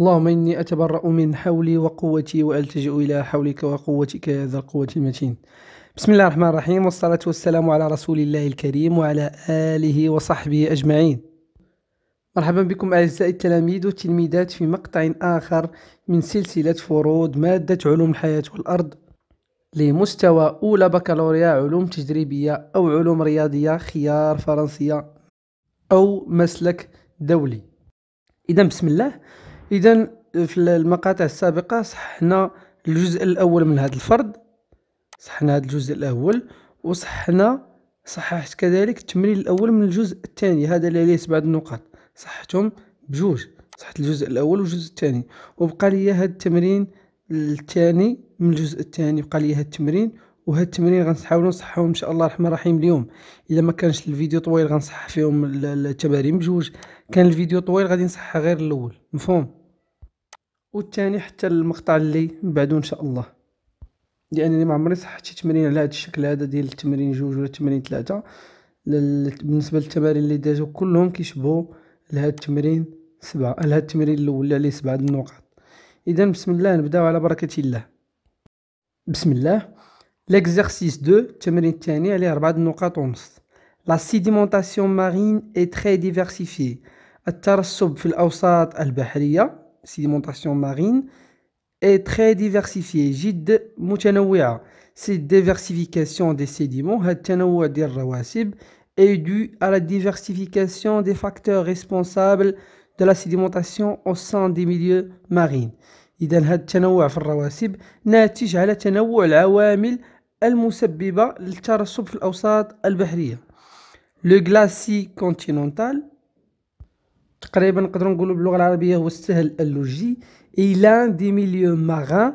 اللهم إني أتبرأ من حولي وقوتي وألتجئ إلى حولك وقوتك يا ذا القوة المتين بسم الله الرحمن الرحيم والصلاة والسلام على رسول الله الكريم وعلى آله وصحبه أجمعين مرحبا بكم أعزائي التلاميذ والتلميذات في مقطع آخر من سلسلة فروض مادة علوم الحياة والأرض لمستوى أولى بكالوريا علوم تجريبية أو علوم رياضية خيار فرنسية أو مسلك دولي إذا بسم الله اذا في المقاطع السابقه صححنا الجزء الاول من هذا الفرض صححنا هذا الجزء الاول وصححنا صححت كذلك التمرين الاول من الجزء الثاني هذا اللي عليه سبعة النقاط صححتهم بجوج صححت الجزء الاول والجزء الثاني وبقى لي هذا التمرين الثاني من الجزء الثاني بقى لي هذا التمرين وهاد التمرين غنحاولوا نصححهم ان شاء الله الرحمن الرحيم اليوم الا ما كانش الفيديو طويل غنصحح فيهم التمارين بجوج كان الفيديو طويل غادي نصحح غير الاول مفهوم والثاني حتى المقطع اللي بعده ان شاء الله لانني يعني ما عمري صححت شي تمرين على هذا الشكل هذا ديال التمرين جوج ولا التمرين ثلاثه بالنسبه للتمارين اللي دازو كلهم كيشبهوا لهذا التمرين سبعه لهذا التمرين الاول اللي عليه سبعه النقاط اذا بسم الله نبداو على بركه الله بسم الله ليكزارسيس 2 التمرين الثاني عليه اربعه النقاط ونص لا سيديمونتاسيون مارين اي تري ديفيرسيفي الترسب في الاوساط البحريه sédimentation marine est très diversifiée. جد متنوعة. Cette diversification des sédiments, التنوع الرواسب, est due à la diversification des facteurs responsables de la sédimentation au sein des milieux marins. due à هذا التنوع في الرواسب ناتج على تنوع العوامل المسببة للترسب في الأوساط البحرية. Le glacier continental تقريبا نقدروا نقولوا باللغه العربيه هو السهل اللوجي اي دي ميليو مارين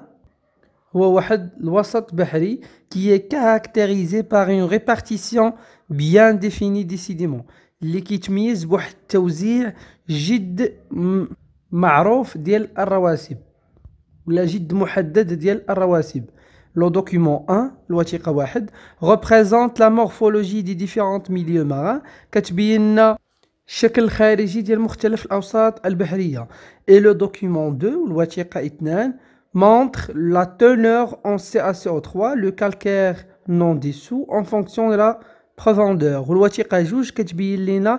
هو واحد الوسط بحري كي هي كاركتيريزي باغ اون ريبارتيسيون بيان ديفيني ديسيديمون اللي كيتميز بواحد التوزيع جد معروف ديال الرواسب ولا جد محدد ديال الرواسب لو دوكيومون 1 الوثيقه واحد ريبريزونت لا مورفولوجي دي ديفيرونت ميليو مارين كتبين لنا et le document 2 montre la teneur en CaCO3 le calcaire non dissous en fonction de la profondeur والوثيقة جوج كتبين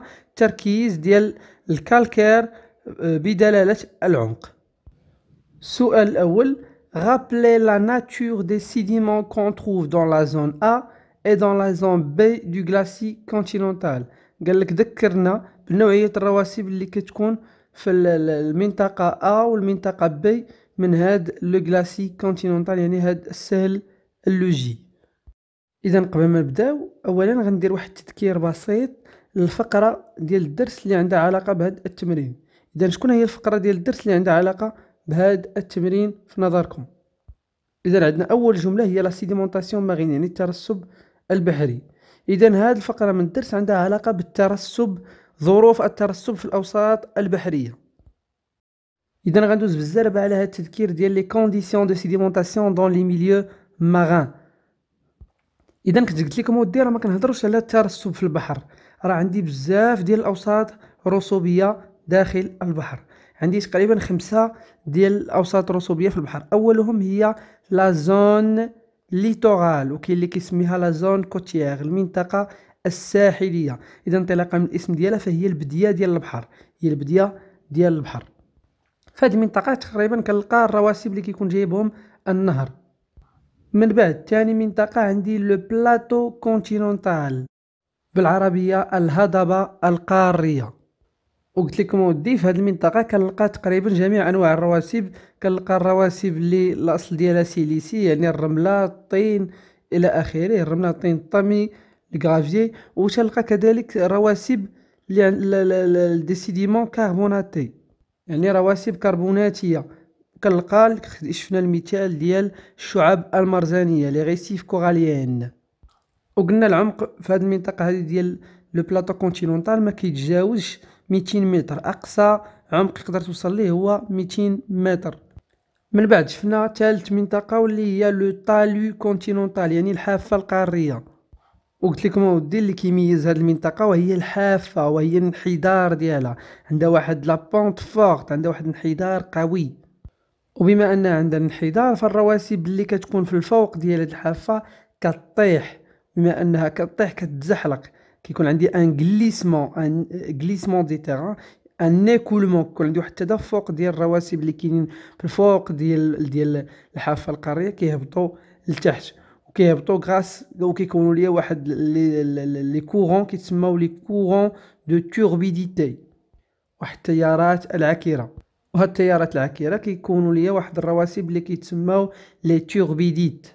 Rappelez la nature des sédiments qu'on trouve dans la zone A et dans la zone B du glacis continental. بنوعيه الرواسب اللي كتكون في المنطقه ا والمنطقه بي من هاد لو غلاسي كونتينونتال يعني هاد السهل اللوجي اذا قبل ما نبداو اولا غندير واحد التذكير بسيط للفقره ديال الدرس اللي عندها علاقه بهاد التمرين اذا شكون هي الفقره ديال الدرس اللي عندها علاقه بهاد التمرين في نظركم اذا عندنا اول جمله هي لا سيديمونطاسيون ماغين يعني الترسب البحري اذا هاد الفقره من الدرس عندها علاقه بالترسب ظروف الترسب في الاوساط البحريه اذا غندوز بزاف على هذا التذكير ديال لي كونديسيون دو سيديمونطاسيون دون لي ميليو ماغان اذا كنت قلت لكم ودي راه ما كنهضروش على الترسب في البحر راه عندي بزاف ديال الاوساط رسوبيه داخل البحر عندي تقريبا خمسة ديال الاوساط الرسوبيه في البحر اولهم هي لا زون ليتورال وكاين اللي كيسميها لا زون كوتيير المنطقه الساحليه اذا انطلاقا من الاسم ديالها فهي البديه ديال البحر هي البديه ديال البحر في المنطقه تقريبا كنلقى الرواسب اللي كيكون جايبهم النهر من بعد ثاني منطقه عندي لو بلاطو كونتينونتال بالعربيه الهضبه القاريه وقلت لكم ودي في هذه المنطقه كنلقى تقريبا جميع انواع الرواسب كنلقى الرواسب اللي الاصل ديالها سيليسي يعني الرمله الطين الى اخره الرمله الطين الطمي الكرافيي وتلقى كذلك رواسب دي سيديمون كربوناتي يعني رواسب كربوناتيه كنلقى شفنا المثال ديال الشعاب المرزانيه لي ريسيف كوراليين وقلنا العمق في هذه المنطقه هذه ديال لو بلاطو كونتينونتال ما كيتجاوزش 200 متر اقصى عمق يقدر توصل ليه هو 200 متر من بعد شفنا ثالث منطقه واللي هي لو طالو كونتينونتال يعني الحافه القاريه وقلت لكم اودي اللي كيميز هذه المنطقه وهي الحافه وهي الانحدار ديالها عندها واحد لابونت فورت عندها واحد الانحدار قوي وبما ان عندها انحدار فالرواسب اللي كتكون في الفوق ديال هذه الحافه كطيح بما انها كطيح كتزحلق كيكون عندي ان غليسمون ان غليسمون دي تيران ان ايكولمون كيكون عندي واحد التدفق ديال الرواسب اللي كاينين في الفوق ديال ديال الحافه القاريه كيهبطوا لتحت كيهبطوا غراس كيكونوا ليا واحد لي كورون كيتسماو لي كورون دو توربيديتي واحد التيارات العكيره وهاد التيارات العكيره كيكونوا ليا واحد الرواسب اللي كيتسماو لي توربيديت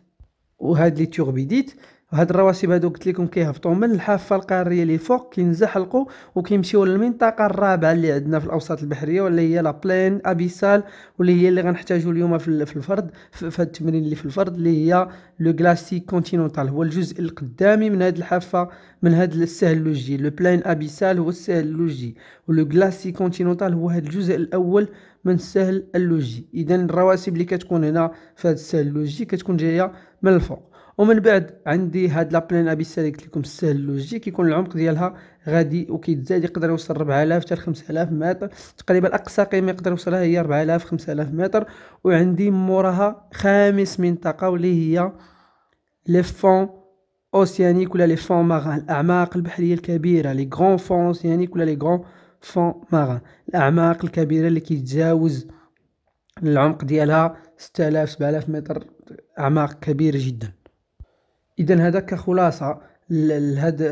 وهاد لي توربيديت هاد الرواسب هادو قلت لكم كيهبطوا من الحافه القاريه اللي فوق كينزحلقوا وكيمشيو للمنطقه الرابعه اللي عندنا في الاوساط البحريه واللي هي لا بلين ابيسال واللي هي اللي غنحتاجو اليوم في الفرد في هاد التمرين اللي في الفرد اللي هي لو غلاسي كونتينونتال هو الجزء القدامي من هاد الحافه من هاد السهل اللوجي لو بلين ابيسال هو السهل اللوجي ولو غلاسي كونتينونتال هو هاد الجزء الاول من السهل اللوجي اذا الرواسب اللي كتكون هنا في هاد السهل اللوجي كتكون جايه من الفوق ومن بعد عندي هاد لابلين ابي اللي قلت لكم السهل اللوجي كيكون العمق ديالها غادي وكيتزاد يقدر يوصل 4000 حتى 5000 متر تقريبا اقصى قيمه يقدر يوصلها هي 4000 5000 متر وعندي موراها خامس منطقه واللي هي لي فون اوسيانيك ولا لي فون ماغان الاعماق البحريه الكبيره لي غون فون اوسيانيك ولا لي غون فون ماغان الاعماق الكبيره اللي كيتجاوز العمق ديالها 6000 7000 متر اعماق كبيره جدا اذا هذا كخلاصه لهذا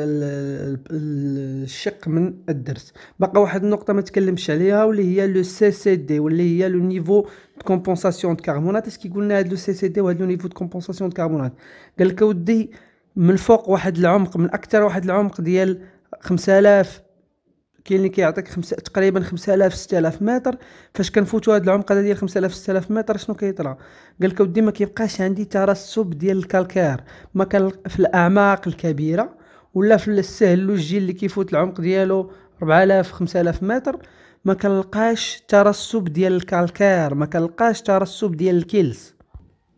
الشق من الدرس باقا واحد النقطه ما تكلمش عليها واللي هي لو سي سي دي واللي هي لو نيفو دو كومبونساسيون دو كربونات اش لنا هاد لو سي سي دي وهذا لو نيفو دو كومبونساسيون دو كربونات قال لك اودي من فوق واحد العمق من اكثر واحد العمق ديال 5000 كاين اللي كيعطيك خمسة تقريبا 5000 6000 متر فاش كنفوتوا هاد هدا ديال 5000 6000 متر شنو كيطلع قال لك ودي ما كيبقاش عندي ترسب ديال الكالكير ما كان في الاعماق الكبيره ولا في السهل اللوجي اللي كيفوت العمق ديالو 4000 5000 متر ما كنلقاش ترسب ديال الكالكير ما كنلقاش ترسب ديال الكيلز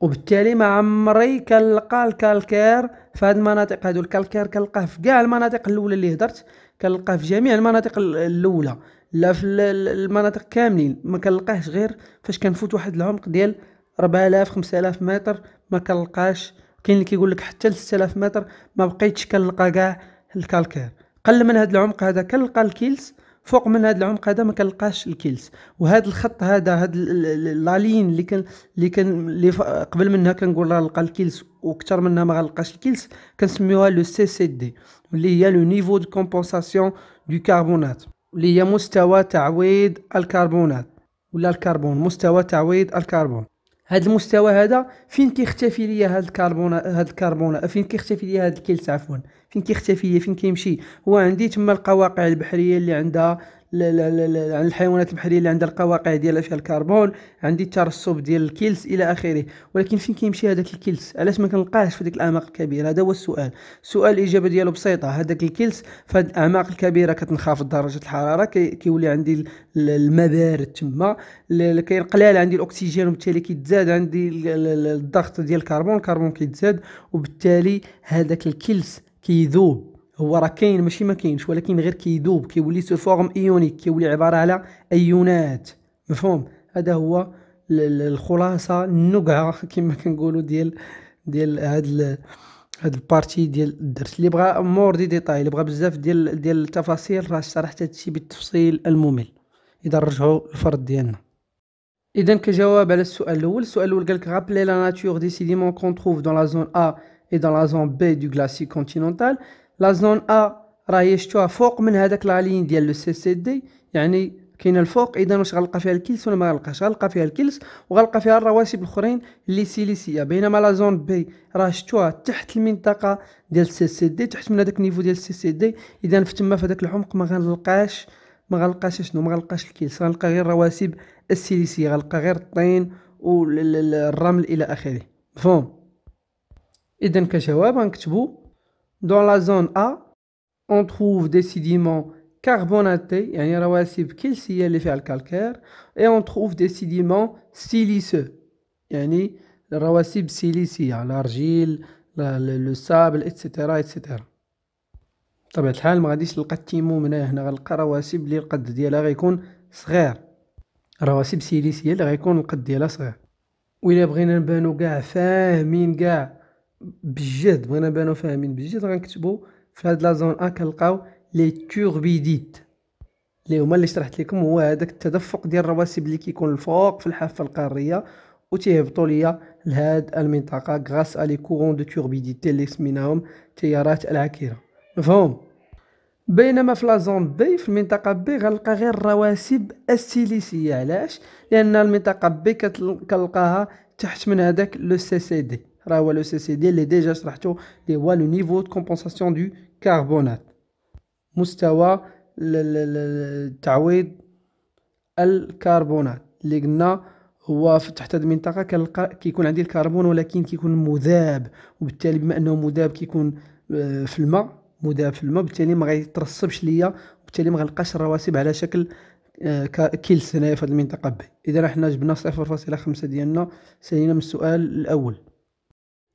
وبالتالي ما عمري كنلقى الكالكير في هاد المناطق هادو الكالكير كنلقاه في كاع المناطق الاولى اللي هضرت كنلقاه في جميع المناطق الاولى لا في المناطق كاملين ما كنلقاهش غير فاش كنفوت واحد العمق ديال 4000 5000 متر ما كنلقاش كاين اللي كيقول لك حتى ل 6000 متر ما بقيتش كنلقى كاع الكالكير قل من هذا العمق هذا كنلقى الكيلز فوق من هذا العمق هذا ما كنلقاش الكيلس وهذا الخط هذا هاد لالين اللي كان اللي كان اللي قبل منها كنقول راه نلقى الكيلز واكثر منها ما غنلقاش الكيلز كنسميوها لو سي سي دي اللي هي لو نيفو دو كومبونساسيون دو كربونات اللي هي مستوى تعويض الكربونات ولا الكربون مستوى تعويض الكربون هذا المستوى هذا فين كيختفي ليا هذا الكربون هذا الكربون فين كيختفي ليا هذا الكلس عفوا فين كيختفي ليا فين كيمشي هو عندي تما القواقع البحريه اللي عندها عن الحيوانات البحريه اللي عندها القواقع ديالها فيها الكربون عندي الترسب ديال الكيلس الى اخره ولكن فين كيمشي هذاك الكيلس علاش ما كنلقاهش في ديك الاعماق الكبيره هذا هو السؤال السؤال الاجابه ديالو بسيطه هذاك الكيلس في الاعماق الكبيره كتنخفض درجه الحراره كيولي عندي المبارد بارد تما كاين قلال عندي الاكسجين وبالتالي كيتزاد عندي الضغط ديال الكربون الكربون كيتزاد وبالتالي هذاك الكيلس كيذوب هو راه كاين ماشي ما كاينش ولكن غير كيدوب كيولي سو فورم ايونيك كيولي عباره على ايونات مفهوم هذا هو الخلاصه النقعه كما كنقولوا ديال ديال هاد هاد البارتي ديال الدرس اللي بغى مور دي ديتاي اللي بغى بزاف ديال ديال التفاصيل راه شرحت هادشي بالتفصيل الممل اذا رجعوا الفرد ديالنا اذا كجواب على السؤال الاول السؤال الاول قالك رابلي لا ناتور دي سيديمون كون تروف دون لا زون ا اي دون لا زون بي دو غلاسي كونتينونتال لا زون ا راهي شتوها فوق من هذاك لاين ديال لو سي سي دي يعني كاينه الفوق اذا واش غنلقى فيها الكلس ولا ما غنلقاش غنلقى فيها الكلس وغنلقى فيها الرواسب الاخرين اللي سيليسيه بينما لا زون بي راه شتوها تحت المنطقه ديال سي سي دي تحت من هذاك النيفو ديال سي سي دي اذا في تما في هذاك العمق ما غنلقاش ما غنلقاش شنو ما غنلقاش الكلس غنلقى غير الرواسب السيليسيه غنلقى غير الطين والرمل الى اخره مفهوم اذا كجواب غنكتبو Dans la zone A, on trouve des sédiments carbonatés, يعني رواسب كلسية اللي فيها calcaire et on trouve des sédiments siliceux, يعني l'argile, سيليسية, le, le sable, etc. etc. بطبيعة الحال ما غاديش نلقى التيموم هنا هنا غنلقى رواسب اللي القد ديالها غيكون صغير رواسب سيليسية اللي غيكون القد ديالها صغير وإلا بغينا نبانو كاع فاهمين كاع بالجهد بغينا نبانو فاهمين بالجهد غنكتبو في هاد لا زون ا كنلقاو لي توربيديت اللي هما اللي شرحت لكم هو هذاك التدفق ديال الرواسب اللي كيكون الفوق في الحافه القاريه وتيهبطوا ليا لهاد المنطقه غراس ا لي كورون دو توربيديتي اللي سميناهم تيارات العكيره مفهوم بينما في لازون بي في المنطقه بي غنلقى غير الرواسب السيليسيه علاش لان المنطقه بي كتلقاها تحت من هذاك لو سي سي دي راه هو لو سي سي دي اللي ديجا شرحتو اللي هو لو نيفو دو كومبونساسيون دو كربونات مستوى التعويض الكربونات اللي قلنا هو تحت هذه المنطقه كنلقى كيكون عندي الكربون ولكن كيكون مذاب وبالتالي بما انه مذاب كيكون في الماء مذاب في الماء بالتالي ما غيترسبش ليا وبالتالي ما غنلقاش الرواسب على شكل كيلس هنايا في هذه المنطقه بي اذا حنا جبنا 0.5 ديالنا سالينا من السؤال الاول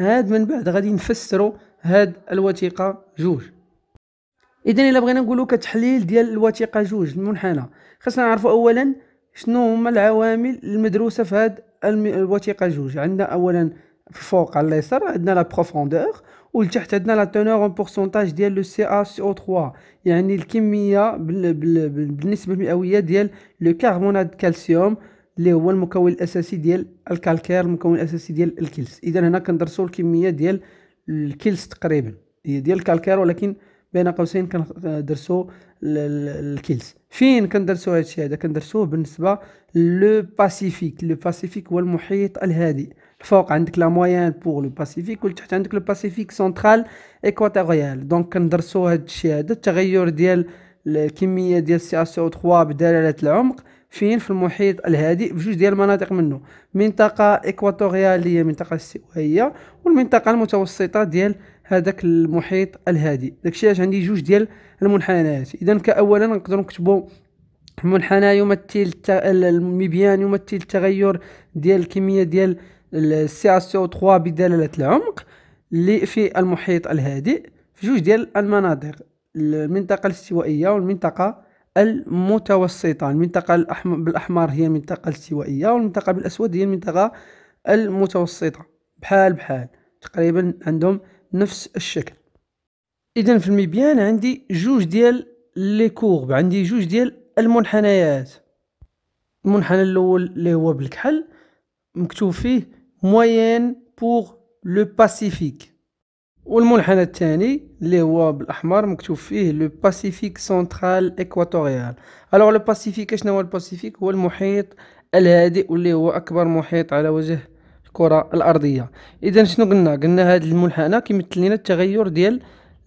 هاد من بعد غادي نفسروا هاد الوثيقه جوج اذا الا بغينا نقولوا كتحليل ديال الوثيقه جوج المنحنى خصنا نعرفوا اولا شنو هما العوامل المدروسه في هاد الوثيقه جوج عندنا اولا فوق على اليسار عندنا لا بروفوندور ولتحت عندنا لا تونور اون بورسونتاج ديال لو سي ا سي او 3 يعني الكميه بالنسبه المئويه ديال لو كاربونات كالسيوم اللي هو المكون الاساسي ديال الكالكير المكون الاساسي ديال الكلس اذا هنا كندرسوا الكميه ديال الكلس تقريبا هي ديال الكالكير ولكن بين قوسين كندرسوا الكلس فين كندرسوا هذا الشيء هذا كندرسوه بالنسبه لو باسيفيك لو باسيفيك هو المحيط الهادئ الفوق عندك لا مويان بوغ لو باسيفيك والتحت عندك لو باسيفيك سنترال ايكواتوريال دونك كندرسوا هذا الشيء هذا التغير ديال الكميه ديال سي اس او 3 بدلاله العمق فين في المحيط الهادئ في جوج ديال المناطق منه منطقه هي منطقه استوائيه والمنطقه المتوسطه ديال هذاك المحيط الهادئ داكشي علاش عندي جوج ديال المنحنيات اذا كاولا نقدروا نكتبوا المنحنى يمثل المبيان يمثل التغير ديال الكميه ديال اس سي 3 بدلاله العمق اللي في المحيط الهادئ في جوج ديال المناطق المنطقه الاستوائيه والمنطقه المتوسطة المنطقة بالأحمر هي المنطقة الاستوائية والمنطقة بالأسود هي المنطقة المتوسطة بحال بحال تقريبا عندهم نفس الشكل اذا في المبيان عندي جوج ديال لي كورب عندي جوج ديال المنحنيات المنحنى الاول اللي هو بالكحل مكتوب فيه موين بور لو باسيفيك والمنحنى الثاني اللي هو بالاحمر مكتوب فيه لو باسيفيك سنترال ايكواتوريال الوغ لو باسيفيك شنو هو الباسيفيك هو المحيط الهادئ واللي هو اكبر محيط على وجه الكره الارضيه اذا شنو قلنا قلنا هذا المنحنى كيمثل لنا التغير ديال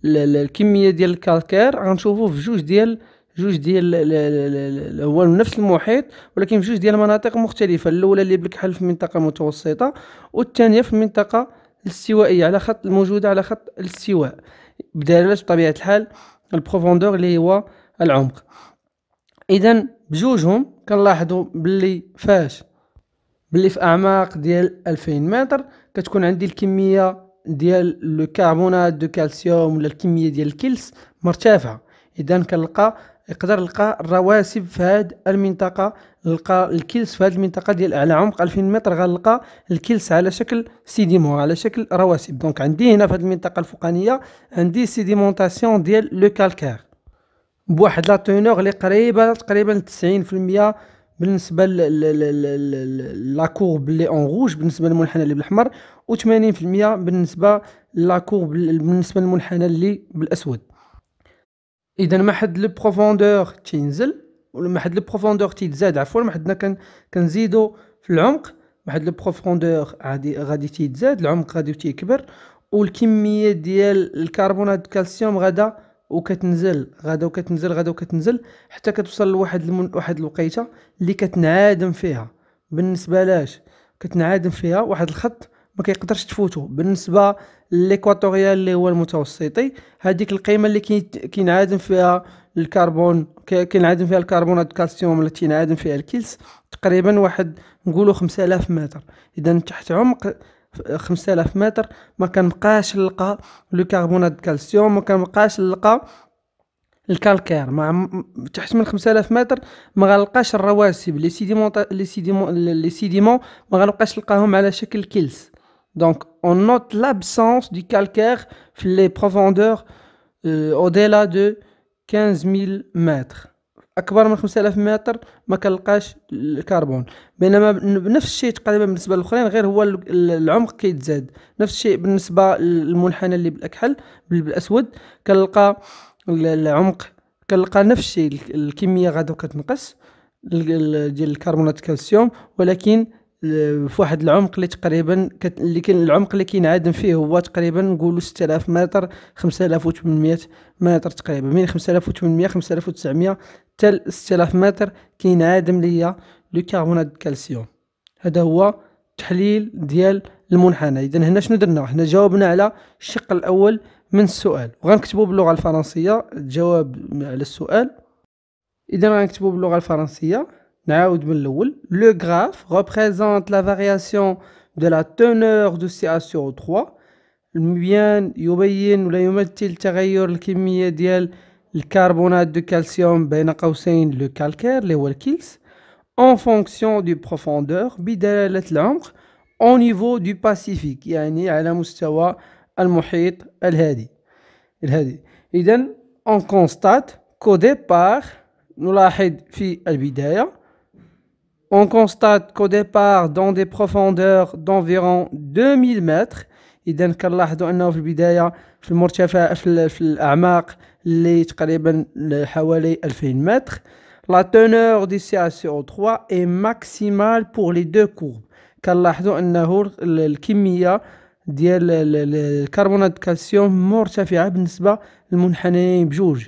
الكميه ديال الكالكير غنشوفوه في جوج ديال جوج ديال هو نفس المحيط ولكن في جوج ديال مناطق مختلفه الاولى اللي بالكحل في المنطقه المتوسطه والثانيه في المنطقه الاستوائيه على خط الموجوده على خط الاستواء بدلاله بطبيعه الحال البروفوندور اللي هو العمق اذا بجوجهم كنلاحظوا باللي فاش باللي في اعماق ديال 2000 متر كتكون عندي الكميه ديال الكربونات دو كالسيوم ولا الكميه ديال الكلس مرتفعه اذا كنلقى يقدر يلقى الرواسب في هاد المنطقه لقى الكلس في هاد المنطقه ديال اعلى عمق 2000 متر غنلقى الكلس على شكل سيديمون على شكل رواسب دونك عندي هنا في هاد المنطقه الفوقانيه عندي سيديمونتاسيون ديال لو كالكار بواحد لا تونور اللي قريبه تقريبا 90% بالنسبه لا كورب لي اون روج بالنسبه للمنحنى اللي بالاحمر و 80% بالنسبه لا كورب بالنسبه للمنحنى اللي بالاسود اذا ما حد بروفوندور تينزل ما حد بروفوندور تيتزاد عفوا ما حدنا كن كنزيدو في العمق ما حد بروفوندور عادي غادي تيتزاد العمق غادي تيكبر والكميه ديال الكربونات الكالسيوم غادا وكتنزل غادا وكتنزل غادا وكتنزل حتى كتوصل لواحد المن... واحد الوقيته اللي كتنعدم فيها بالنسبه لاش كتنعدم فيها واحد الخط ما كيقدرش تفوتو بالنسبه ليكواتوريال اللي هو المتوسطي هذيك القيمه اللي كينعدم فيها الكربون كينعدم فيها الكربونات الكالسيوم اللي تينعدم فيها الكلس تقريبا واحد نقولوا 5000 متر اذا تحت عمق 5000 متر ما كنبقاش نلقى الكربونات الكالسيوم ما كنبقاش نلقى الكالكير مع تحت من 5000 متر ما غنلقاش الرواسب لي سيديمون لي سيديمون لي سيديمون ما غنبقاش نلقاهم على شكل كلس Donc, on note l'absence du calcaire les profondeurs euh, au-delà de 15 000 متر اكبر من 5000 متر ما كنلقاش الكربون بينما نفس الشيء تقريبا بالنسبه للاخرين غير هو العمق كيتزاد نفس الشيء بالنسبه للمنحنى اللي بالاكحل بالاسود كنلقى العمق كنلقى نفس الشيء الكميه غادا كتنقص ديال الكربونات الكالسيوم ولكن في واحد العمق اللي تقريبا كت... اللي كان العمق اللي كينعدم فيه هو تقريبا نقولوا 6000 متر 5800 متر تقريبا من 5800 5900 حتى 6000 متر كينعدم ليا لو كاربونات كالسيوم هذا هو تحليل ديال المنحنى اذا هنا شنو درنا حنا جاوبنا على الشق الاول من السؤال وغنكتبوا باللغه الفرنسيه الجواب على السؤال اذا غنكتبوا باللغه الفرنسيه Le graphe représente la variation de la teneur de CHO3. Nous le carbonate de calcium et ben le calcaire les en fonction de la profondeur au niveau du Pacifique. Nous avons en on constate qu'au départ, nous l'avons fait dans le on constate qu'au départ, dans des profondeurs d'environ 2000 mètres, إذا كنلاحظوا أنه في البداية في المرتفع في, في الأعماق اللي تقريبا حوالي 2000 mètres, La teneur du CaCO3 est maximale pour les deux courbes. كنلاحظوا أنه calcium ديال الكربونات الكالسيوم مرتفعة بالنسبة للمنحنيين بجوج.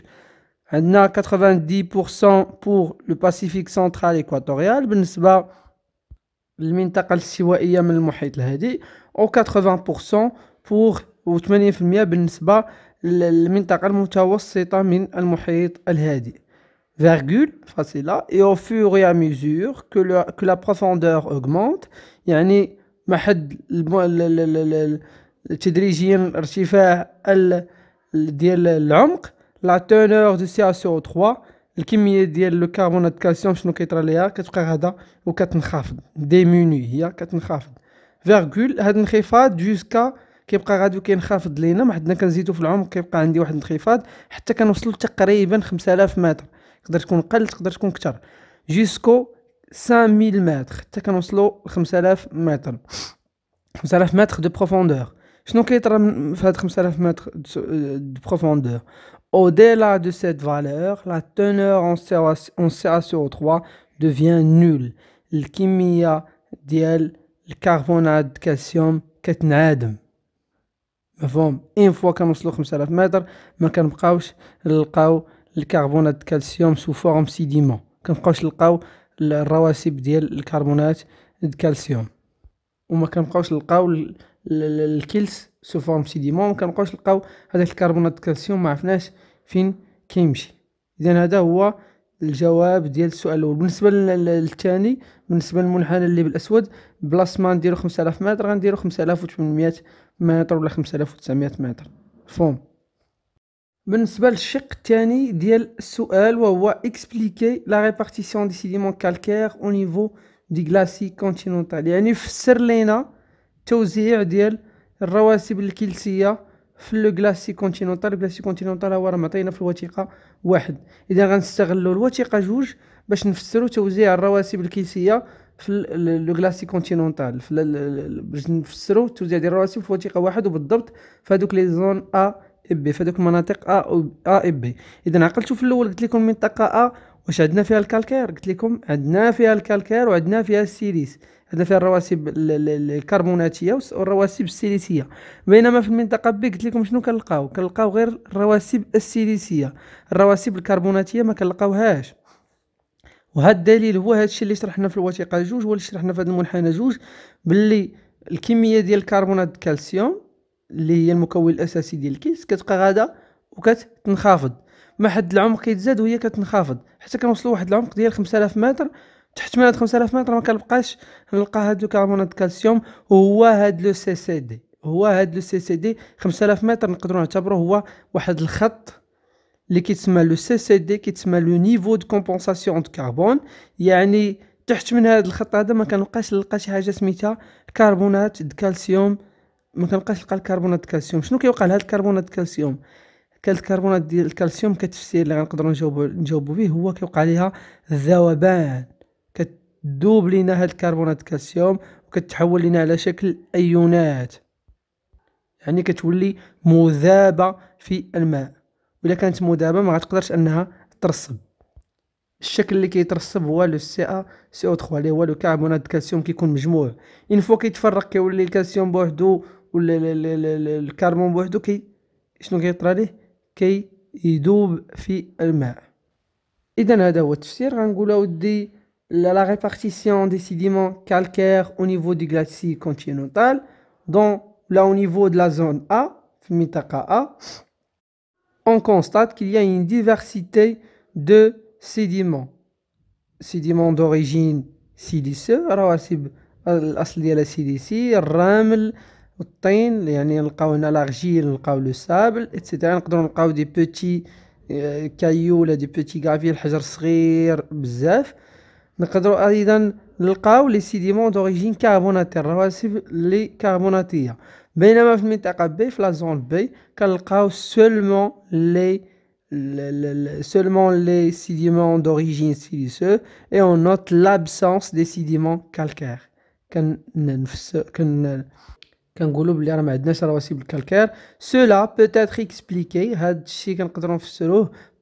عندنا 90% pour le Pacifique central équatorial بالنسبة للمنطقة الاستوائية من المحيط الهادئ و 80% pour و 80% بالنسبة للمنطقة المتوسطة من المحيط الهادئ virgule, فاصلة et au fur et à mesure que, le, que la profondeur augmente يعني مع حد تدريجيا ارتفاع ديال العمق لا تونور دو سي اس او 3 الكميه ديال لو كاربونات كالسيوم شنو كيطرى ليها كتبقى غادا وكتنخفض ديموني هي كتنخفض فيرغول هاد الانخفاض جوسكا كيبقى غادي كينخفض لينا ما حدنا كنزيدو في العمق كيبقى عندي واحد الانخفاض حتى كنوصلو تقريبا 5000 متر تقدر تكون قل تقدر تكون كثر جوسكو 5000 متر حتى كنوصلو 5000 متر 5000 متر دو بروفوندور شنو كيطرى في هاد 5000 متر دو بروفوندور Au-delà de cette valeur, la teneur en CaCO3 devient nulle. الكمية ديال الكربونات كالسيوم كتنعدم مفهوم ان فوا كنوصلو 5000 متر ما كنبقاوش نلقاو الكربونات كالسيوم سو فورم سيديمون كنبقاوش نلقاو الرواسب ديال الكربونات الكالسيوم وما كنبقاوش نلقاو الكلس سو فورم سيديمون مكنبقاوش نلقاو هذاك الكربونات الكالسيوم ما عرفناش فين كيمشي اذا هذا هو الجواب ديال السؤال الاول بالنسبه للثاني بالنسبه للمنحنى اللي بالاسود بلاص ما نديرو 5000 متر غنديرو 5800 متر ولا 5900 متر فهم بالنسبه للشق الثاني ديال السؤال وهو اكسبليكي لا ريبارتيسيون دي سيديمون كالكير او نيفو دي غلاسي كونتينونتال يعني فسر لينا توزيع ديال الرواسب الكلسيه في لو كلاسي كونتينونتال كلاسي كونتينونتال هو راه معطينا في الوثيقه واحد اذا غنستغلوا الوثيقه جوج باش نفسروا توزيع الرواسب الكلسيه في لو كلاسي كونتينونتال باش نفسروا توزيع ديال الرواسب في الوثيقه واحد وبالضبط في هذوك لي زون ا بي في هذوك المناطق ا ا بي اذا عقلتوا في الاول قلت لكم منطقه ا واش عندنا فيها الكالكير قلت لكم عندنا فيها الكالكير وعندنا فيها السيليس هذا فيها الرواسب الكربوناتيه والرواسب السيليسيه بينما في المنطقه بي قلت لكم شنو كنلقاو كنلقاو غير الرواسب السيليسيه الرواسب الكربوناتيه ما كنلقاوهاش وهذا الدليل هو هذا الشيء اللي شرحنا في الوثيقه جوج واللي شرحنا في هذا المنحنى جوج باللي الكميه ديال الكربونات الكالسيوم اللي هي المكون الاساسي ديال الكيس كتبقى غاده وكتنخفض ما حد العمق كيتزاد وهي كتنخفض حتى كنوصلوا واحد العمق ديال 5000 متر تحت من هاد 5000 متر ما كنبقاش نلقى هاد الكربونات كالسيوم هو هاد لو سي سي دي هو هاد لو سي سي دي 5000 متر نقدروا نعتبروه هو واحد الخط اللي كيتسمى لو سي سي دي كيتسمى لو نيفو دو كومبونساسيون دو كربون يعني تحت من هاد الخط هذا ما كنبقاش نلقى شي حاجه سميتها كربونات دو كالسيوم ما كنبقاش نلقى الكربونات دو كالسيوم شنو كيوقع لهاد الكربونات دو كالسيوم كانت الكربونات ديال الكالسيوم كتفسير اللي غنقدروا نجاوبوا نجاوبوا به هو كيوقع ليها الذوبان دوب لينا هاد الكربونات الكالسيوم وكتحول لينا على شكل ايونات يعني كتولي مذابه في الماء الا كانت مذابه ما غتقدرش انها ترسب الشكل اللي كيترسب هو لو سي ا سي او 3 اللي هو لو كربونات الكالسيوم كيكون مجموع ان فوا كيتفرق كيولي الكالسيوم بوحدو ولا الكربون بوحدو كي شنو كيطرى ليه كي يدوب في الماء اذا هذا هو التفسير غنقول ودي la, répartition des sédiments calcaires au niveau du glacier continental, dont là au niveau de la zone A, A, on constate qu'il y a une diversité de sédiments. Sédiments d'origine siliceux, le le sable سيليسي le le يعني نلقاو هنا لاغجيل نلقاو لو سابل اتسيتيرا نقدروا نلقاو دي بوتي كايو ولا دي بوتي nous avons dit les sédiments d'origine carbonatère les carbonatères. Mais dans le cas la zone B seulement les sédiments d'origine siliceux et on note l'absence des sédiments calcaires. Cela peut être expliqué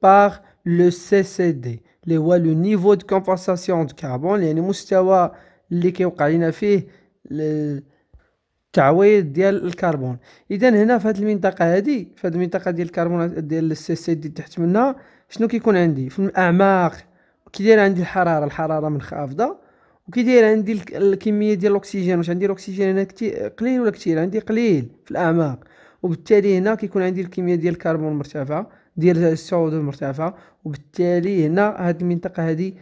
par le CCD. اللي هو لو نيفو دو كومبنساسيون دو كربون يعني مستوى اللي كيوقع لنا فيه التعويض ديال الكربون اذا هنا في هذه المنطقه هذه في هذه المنطقه ديال الكربون ديال السي سي دي تحت منها شنو كيكون عندي في الاعماق كيداير عندي الحراره الحراره منخفضه وكيداير عندي الكميه ديال الاكسجين واش عندي الاكسجين هنا كتير قليل ولا كثير عندي قليل في الاعماق وبالتالي هنا كيكون عندي الكميه ديال الكربون مرتفعه ديال الصعود المرتفع وبالتالي هنا هاد المنطقه هادي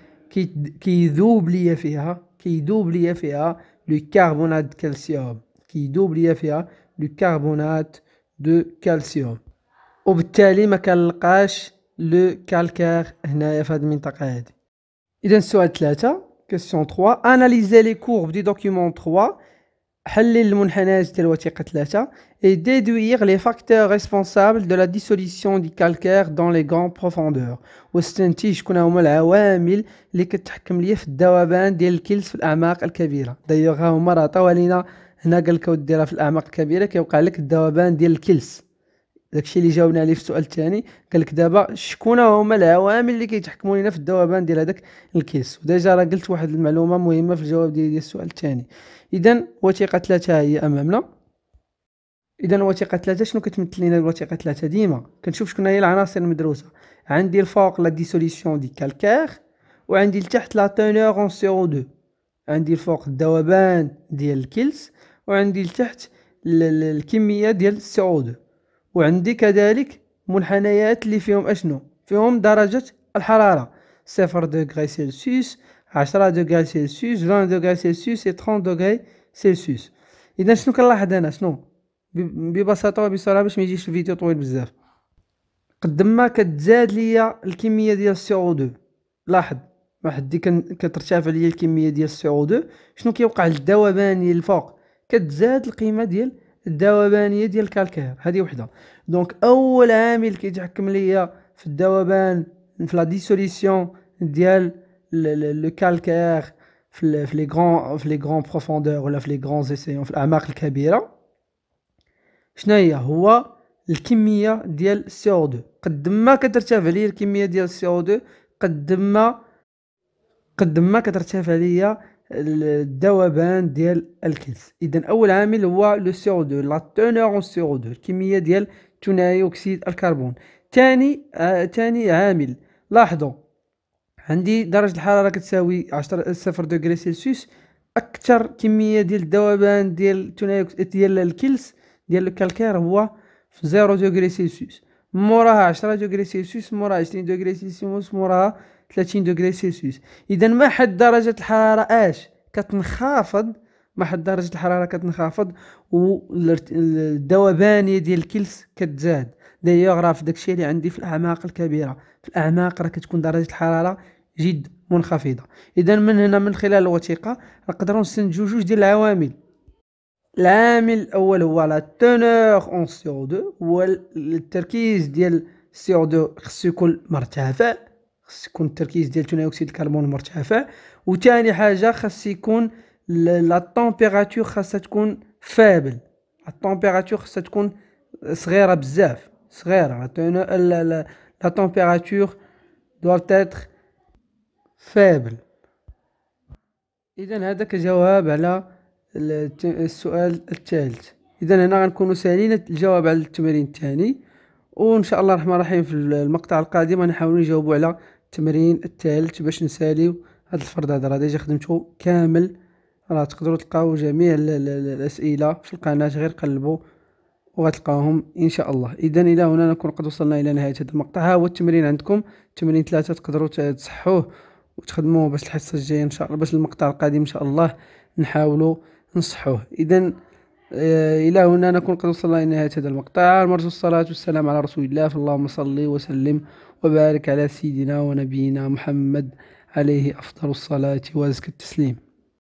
كيذوب ليا فيها كيذوب ليا فيها لو كاربونات دو كالسيوم كيذوب ليا فيها لو كاربونات دو كالسيوم وبالتالي ما كنلقاش لو كالكير هنايا في هاد المنطقه هادي اذا السؤال 3 كيسيون 3 اناليزي لي كورب دي دوكيومون 3 حلل المنحنى ديال الوثيقة 3 اي ديدويغ لي فاكتور ريسبونسابل دو لا ديسوليسيون دي كالكير دون لي كون بروفوندور واستنتج شكون هما العوامل اللي كتحكم ليا في الذوبان ديال الكلس في الاعماق الكبيره دايوغ ها هما راه طوالينا لينا هنا قالك وديرها في الاعماق الكبيره كيوقع لك الذوبان ديال الكلس داكشي اللي جاوبنا عليه في السؤال الثاني قال لك دابا شكون هما العوامل اللي كيتحكموا لينا في الذوبان ديال هذاك الكيس وديجا راه قلت واحد المعلومه مهمه في الجواب ديال السؤال الثاني اذا وثيقه ثلاثه هي امامنا اذا وثيقه ثلاثه شنو كتمثل لنا الوثيقه ثلاثه ديما كنشوف شكون هي العناصر المدروسه عندي الفوق لا ديسوليسيون دي كالكير وعندي لتحت لا تونور اون سي او 2 عندي الفوق الذوبان ديال الكلس وعندي لتحت الكميه ديال السي او 2 وعندي كذلك منحنيات اللي فيهم اشنو فيهم درجة الحرارة صفر دوغري سيلسيوس عشرة دوغري سيلسيوس جون دوغري سيلسيوس تخون دوغري سيلسيوس اذا شنو كنلاحظ انا شنو ببساطة وبسرعة باش ما يجيش الفيديو طويل بزاف قد ما كتزاد ليا الكمية ديال السي او دو لاحظ واحد كترتفع ليا الكمية ديال السي او دو شنو كيوقع للدوباني الفوق كتزاد القيمة ديال الدوبانيه ديال الكالكير هذه وحده دونك اول عامل كيتحكم ليا في الدوبان في لا ديسوليسيون ديال لو كالكير في لي غران في لي غران بروفوندور ولا في لي غران زيسيون في الاعماق الكبيره شنو هي هو الكميه ديال سي او 2 قد ما كترتفع ليا الكميه ديال سي او 2 قد ما قد ما كترتفع ليا الذوبان ديال الكنز اذا اول عامل هو لو سي او 2 لا تونور سي او 2 الكميه ديال ثنائي اكسيد الكربون ثاني آه، ثاني آه عامل لاحظوا عندي درجه الحراره كتساوي 10 0 دوغري سيلسيوس اكثر كميه ديال الذوبان ديال ثنائي ديال الكلس ديال الكالكير هو في 0 دوغري سيلسيوس موراها 10 دوغري سيلسيوس موراها 20 دوغري سيلسيوس موراها 30 دوغري سيلسيوس اذا ما حد درجه الحراره اش كتنخفض ما حد درجه الحراره كتنخفض والذوبانيه ديال الكلس كتزاد دايوغ راه في داكشي اللي عندي في الاعماق الكبيره في الاعماق راه كتكون درجه الحراره جد منخفضه اذا من هنا من خلال الوثيقه نقدروا نستنتجوا جوج ديال العوامل العامل الاول هو لا تونور اون سيغ دو 2 هو التركيز ديال سيغ دو خصو يكون مرتفع خص يكون التركيز ديال ثاني اكسيد الكربون مرتفع وثاني حاجه خص يكون لا طومبيراتور خاصها تكون فابل الطومبيراتور خاصها تكون صغيره بزاف صغيره لا طومبيراتور دوات être فابل اذا هذا كجواب على السؤال الثالث اذا هنا غنكونوا سالينا الجواب على التمرين الثاني وان شاء الله الرحمن الرحيم في المقطع القادم غنحاولوا نجاوبوا على التمرين الثالث باش نساليو هاد الفرض هذا راه ديجا خدمته كامل راه تقدروا تلقاو جميع الاسئله في القناه غير قلبوا وغتلقاهم ان شاء الله اذا الى هنا نكون قد وصلنا الى نهايه هذا المقطع ها هو التمرين عندكم تمرين ثلاثة تقدروا تصحوه وتخدموه باش الحصه الجايه ان شاء الله باش المقطع القادم ان شاء الله نحاولوا نصحوه اذا آه، الى هنا نكون قد وصلنا الى نهايه هذا المقطع مرجو الصلاه والسلام على رسول الله فاللهم صل وسلم وبارك على سيدنا ونبينا محمد عليه أفضل الصلاة وأزكى التسليم